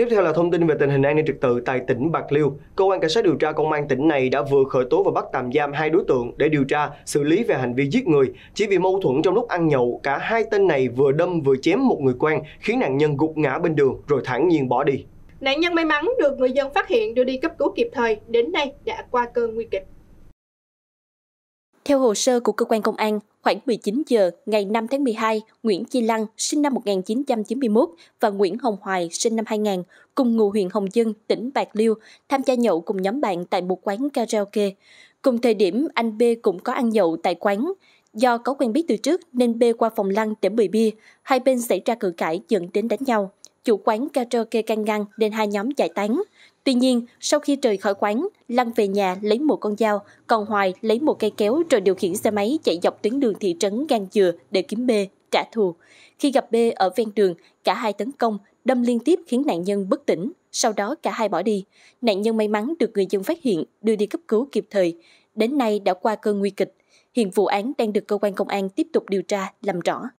Tiếp theo là thông tin về tình hình an ninh trật tự tại tỉnh Bạc Liêu. Cơ quan cảnh sát điều tra công an tỉnh này đã vừa khởi tố và bắt tạm giam hai đối tượng để điều tra xử lý về hành vi giết người. Chỉ vì mâu thuẫn trong lúc ăn nhậu, cả hai tên này vừa đâm vừa chém một người quen, khiến nạn nhân gục ngã bên đường rồi thản nhiên bỏ đi. Nạn nhân may mắn được người dân phát hiện đưa đi cấp cứu kịp thời, đến nay đã qua cơn nguy kịch. Theo hồ sơ của cơ quan công an, khoảng 19 giờ ngày 5 tháng 12, Nguyễn Chi Lăng, sinh năm 1991 và Nguyễn Hồng Hoài, sinh năm 2000, cùng ngụ huyện Hồng Dân, tỉnh Bạc Liêu, tham gia nhậu cùng nhóm bạn tại một quán karaoke. Cùng thời điểm, anh B cũng có ăn nhậu tại quán. Do có quen biết từ trước nên B qua phòng Lăng để mời bia, hai bên xảy ra cự cãi dẫn đến đánh nhau chủ quán karaoke can ngăn nên hai nhóm giải tán. Tuy nhiên, sau khi rời khỏi quán, Lăng về nhà lấy một con dao, còn Hoài lấy một cây kéo rồi điều khiển xe máy chạy dọc tuyến đường thị trấn Gan Dừa để kiếm B, trả thù. Khi gặp B ở ven đường, cả hai tấn công, đâm liên tiếp khiến nạn nhân bất tỉnh. Sau đó cả hai bỏ đi. Nạn nhân may mắn được người dân phát hiện, đưa đi cấp cứu kịp thời. Đến nay đã qua cơn nguy kịch. Hiện vụ án đang được cơ quan công an tiếp tục điều tra, làm rõ.